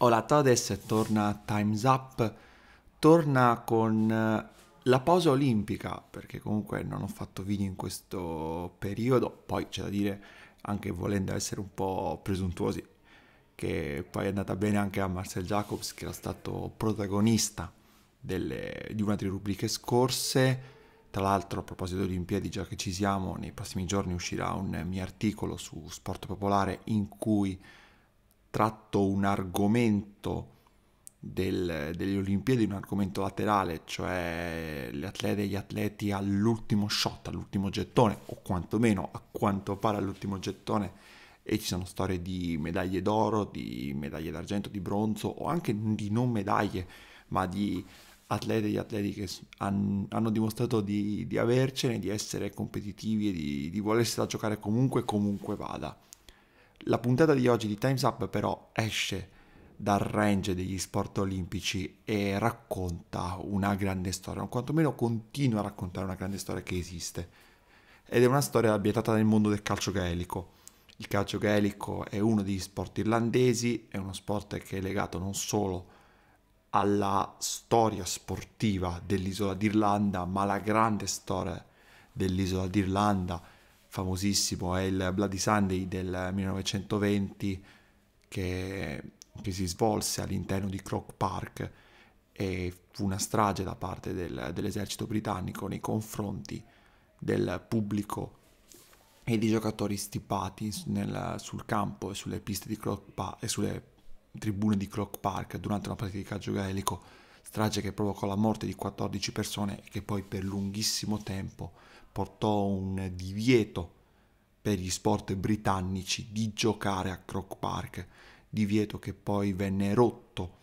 Olatta adesso torna Time's Up, torna con eh, la pausa olimpica, perché comunque non ho fatto video in questo periodo, poi c'è da dire, anche volendo essere un po' presuntuosi, che poi è andata bene anche a Marcel Jacobs, che era stato protagonista delle, di una delle rubriche scorse. Tra l'altro, a proposito di Olimpiadi, già che ci siamo, nei prossimi giorni uscirà un eh, mio articolo su Sport Popolare in cui tratto un argomento del, delle Olimpiadi, un argomento laterale, cioè le atlete e gli atleti all'ultimo shot, all'ultimo gettone, o quantomeno a quanto pare all'ultimo gettone, e ci sono storie di medaglie d'oro, di medaglie d'argento, di bronzo o anche di non medaglie, ma di atleti e gli atleti che han, hanno dimostrato di, di, avercene, di essere competitivi e di, di da giocare comunque, comunque vada. La puntata di oggi di Times Up però esce dal range degli sport olimpici e racconta una grande storia, o quantomeno continua a raccontare una grande storia che esiste. Ed è una storia ambientata nel mondo del calcio gaelico. Il calcio gaelico è uno degli sport irlandesi, è uno sport che è legato non solo alla storia sportiva dell'isola d'Irlanda, ma alla grande storia dell'isola d'Irlanda, famosissimo, è il Bloody Sunday del 1920 che, che si svolse all'interno di Croke Park e fu una strage da parte del, dell'esercito britannico nei confronti del pubblico e di giocatori stipati nel, sul campo e sulle piste di Croke Park e sulle tribune di Croke Park durante una partita di calcio gaelico, strage che provocò la morte di 14 persone e che poi per lunghissimo tempo portò un divieto per gli sport britannici di giocare a Croke Park, divieto che poi venne rotto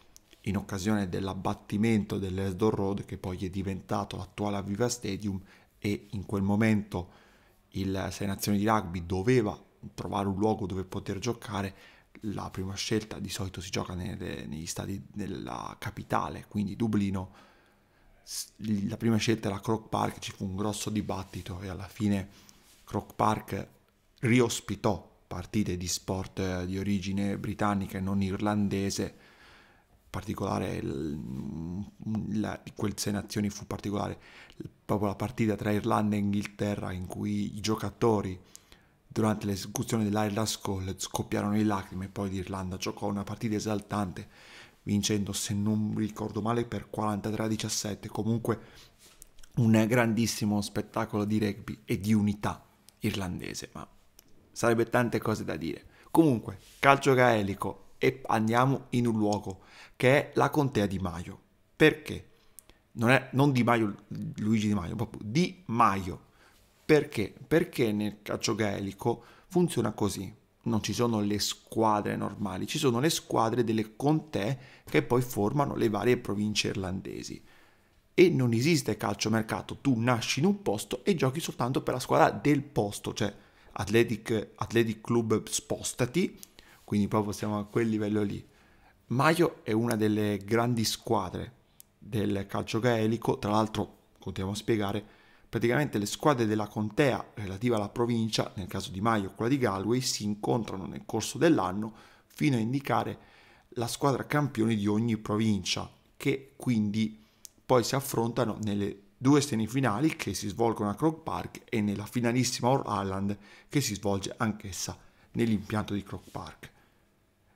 in occasione dell'abbattimento dell'Esdor Road che poi è diventato l'attuale Aviva Stadium e in quel momento il Sei Nazioni di Rugby doveva trovare un luogo dove poter giocare la prima scelta di solito si gioca nelle, negli stadi della capitale quindi Dublino la prima scelta era Croc Park, ci fu un grosso dibattito e alla fine Croc Park riospitò partite di sport eh, di origine britannica e non irlandese, in particolare il, mm, mm, la, quel Sei Nazioni fu particolare, proprio la partita tra Irlanda e Inghilterra in cui i giocatori durante l'esecuzione dell'Irlanda School scoppiarono in lacrime e poi l'Irlanda giocò una partita esaltante vincendo se non ricordo male per 43-17, comunque un grandissimo spettacolo di rugby e di unità irlandese, ma sarebbe tante cose da dire. Comunque, calcio gaelico e andiamo in un luogo che è la contea di Maio. Perché? Non è non Di Maio, Luigi Di Maio, proprio Di Maio. Perché? Perché nel calcio gaelico funziona così non ci sono le squadre normali, ci sono le squadre delle contee che poi formano le varie province irlandesi. E non esiste calciomercato, tu nasci in un posto e giochi soltanto per la squadra del posto, cioè Athletic, athletic Club spostati, quindi proprio siamo a quel livello lì. Maio è una delle grandi squadre del calcio gaelico, tra l'altro, continuiamo a spiegare, praticamente le squadre della contea relativa alla provincia, nel caso di Maio quella di Galway, si incontrano nel corso dell'anno fino a indicare la squadra campione di ogni provincia, che quindi poi si affrontano nelle due semifinali che si svolgono a Croke Park e nella finalissima All Island che si svolge anch'essa nell'impianto di Croke Park.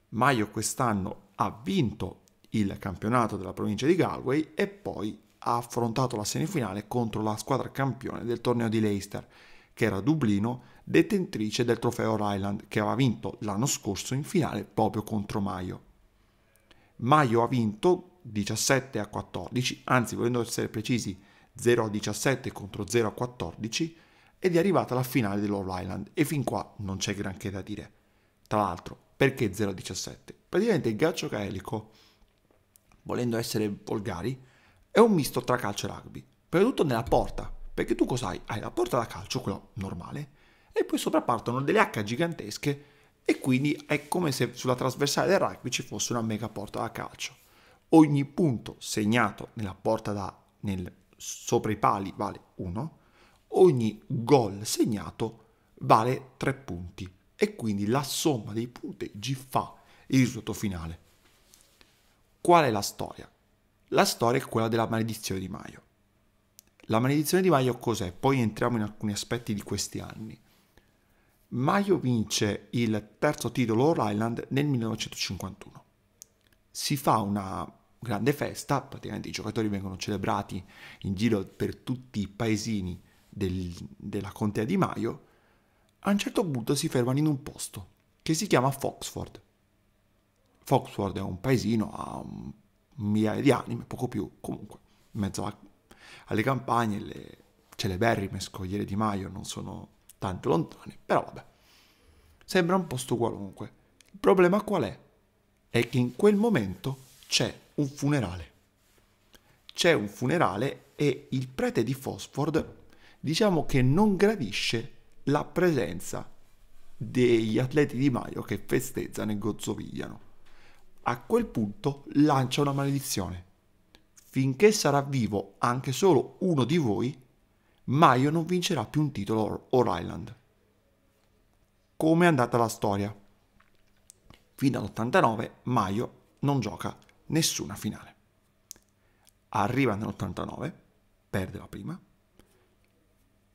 Maio quest'anno ha vinto il campionato della provincia di Galway e poi ha affrontato la semifinale contro la squadra campione del torneo di Leicester, che era Dublino, detentrice del trofeo Ryland, che aveva vinto l'anno scorso in finale proprio contro Maio. Maio ha vinto 17 a 14, anzi volendo essere precisi 0 a 17 contro 0 a 14, ed è arrivata alla finale dell'All Island e fin qua non c'è granché da dire. Tra l'altro, perché 0 a 17? Praticamente Gaccio Caelico, volendo essere volgari, è un misto tra calcio e rugby, soprattutto nella porta, perché tu cos'hai? Hai la porta da calcio, quella normale, e poi sopra partono delle H gigantesche e quindi è come se sulla trasversale del rugby ci fosse una mega porta da calcio. Ogni punto segnato nella porta da nel, sopra i pali vale 1, ogni gol segnato vale 3 punti e quindi la somma dei punteggi fa il risultato finale. Qual è la storia? La storia è quella della maledizione di Maio. La maledizione di Maio cos'è? Poi entriamo in alcuni aspetti di questi anni. Maio vince il terzo titolo All Island nel 1951. Si fa una grande festa, praticamente i giocatori vengono celebrati in giro per tutti i paesini del, della contea di Maio. A un certo punto si fermano in un posto che si chiama Foxford. Foxford è un paesino a un migliaia di anime, poco più, comunque, in mezzo a, alle campagne, le celeberrime scogliere di Maio non sono tanto lontane, però vabbè, sembra un posto qualunque. Il problema qual è? È che in quel momento c'è un funerale. C'è un funerale e il prete di Fosford diciamo che non gradisce la presenza degli atleti di Maio che festeggiano e gozzovigliano a quel punto lancia una maledizione. Finché sarà vivo anche solo uno di voi, Maio non vincerà più un titolo All Island. Come è andata la storia? Fino all'89 Maio non gioca nessuna finale. Arriva nell'89, perde la prima,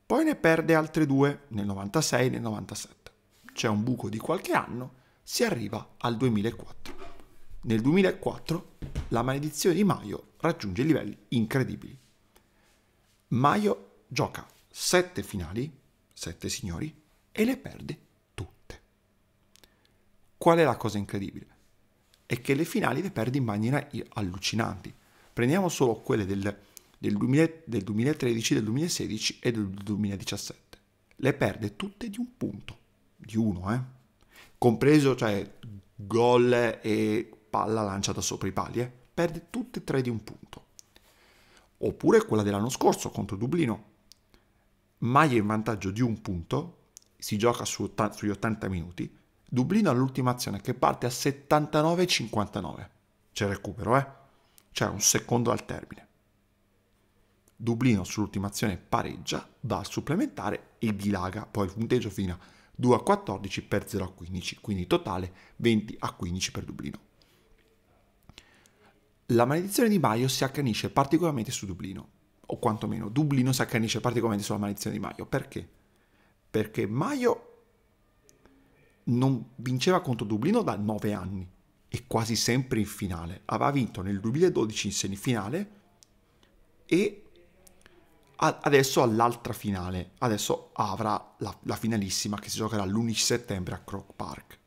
poi ne perde altre due nel 96 e nel 97. C'è un buco di qualche anno, si arriva al 2004. Nel 2004 la maledizione di Maio raggiunge livelli incredibili. Maio gioca 7 finali, 7 signori, e le perde tutte. Qual è la cosa incredibile? È che le finali le perde in maniera allucinante. Prendiamo solo quelle del, del, 2000, del 2013, del 2016 e del 2017. Le perde tutte di un punto, di uno, eh? Compreso, cioè, gol e palla lanciata sopra i pali, eh? perde tutte e tre di un punto. Oppure quella dell'anno scorso contro Dublino. Maglia in vantaggio di un punto, si gioca su, sugli 80 minuti, Dublino all'ultima azione che parte a 79,59. C'è recupero, eh? C'è un secondo al termine. Dublino sull'ultima azione pareggia, va al supplementare e dilaga poi il punteggio fino a 2 a 14 per 0 a 15, quindi totale 20 a 15 per Dublino. La maledizione di Maio si accanisce particolarmente su Dublino, o quantomeno Dublino si accanisce particolarmente sulla maledizione di Maio. Perché? Perché Maio non vinceva contro Dublino da nove anni e quasi sempre in finale. Aveva vinto nel 2012 in semifinale e adesso all'altra finale. Adesso avrà la, la finalissima che si giocherà l'11 settembre a Croke Park.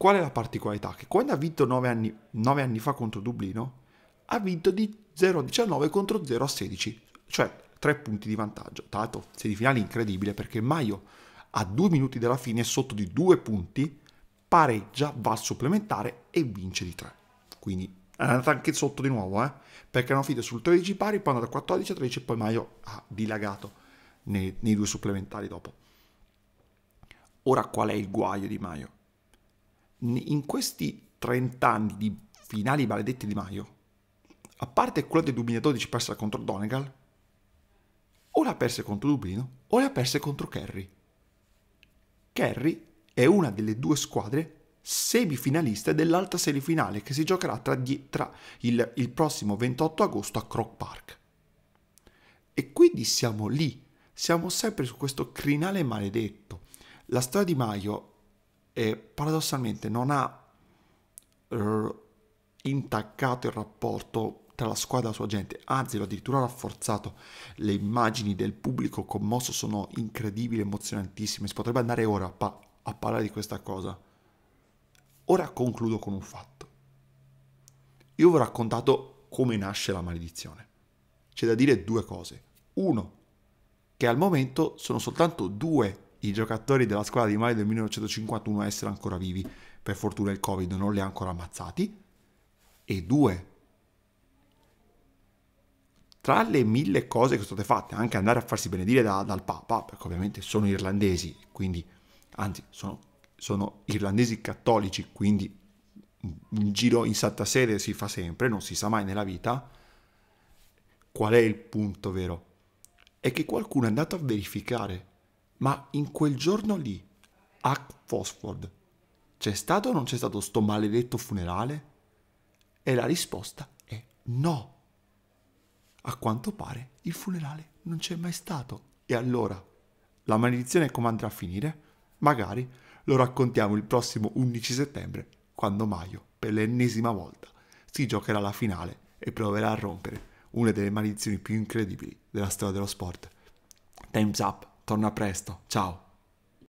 Qual è la particolarità? Che quando ha vinto 9 anni, 9 anni fa contro Dublino, ha vinto di 0 a 19 contro 0 a 16, cioè 3 punti di vantaggio. Tra l'altro, semifinale incredibile perché Maio a 2 minuti dalla fine, sotto di 2 punti, pareggia, va al supplementare e vince di 3. Quindi è andata anche sotto di nuovo, eh? perché hanno finito sul 13 pari, poi è andata 14 a 13 e poi Maio ha dilagato nei, nei due supplementari dopo. Ora qual è il guaio di Maio? in questi 30 anni di finali maledette di Maio, a parte quella del 2012 persa contro Donegal, o la persa contro Dublino o la persa contro Kerry. Kerry è una delle due squadre semifinaliste dell'altra semifinale che si giocherà tra, di, tra il, il, prossimo 28 agosto a Croc Park. E quindi siamo lì, siamo sempre su questo crinale maledetto. La storia di Maio e paradossalmente non ha eh, intaccato il rapporto tra la squadra e la sua gente, anzi l'ha addirittura rafforzato. Le immagini del pubblico commosso sono incredibili, emozionantissime, si potrebbe andare ora a, pa- a parlare di questa cosa. Ora concludo con un fatto. Io vi ho raccontato come nasce la maledizione. C'è da dire due cose. Uno, che al momento sono soltanto due i giocatori della squadra di Mali del 1951 a essere ancora vivi. Per fortuna il Covid non li ha ancora ammazzati. E due, tra le mille cose che sono state fatte, anche andare a farsi benedire da, dal Papa, perché ovviamente sono irlandesi, quindi, anzi, sono, sono irlandesi cattolici, quindi un giro in Santa Sede si fa sempre, non si sa mai nella vita. Qual è il punto vero? È che qualcuno è andato a verificare ma in quel giorno lì, a Fosford, c'è stato o non c'è stato sto maledetto funerale? E la risposta è no. A quanto pare il funerale non c'è mai stato. E allora, la maledizione come andrà a finire? Magari lo raccontiamo il prossimo 11 settembre, quando Maio, per l'ennesima volta, si giocherà la finale e proverà a rompere una delle maledizioni più incredibili della storia dello sport. Time's up! Torna presto. Ciao.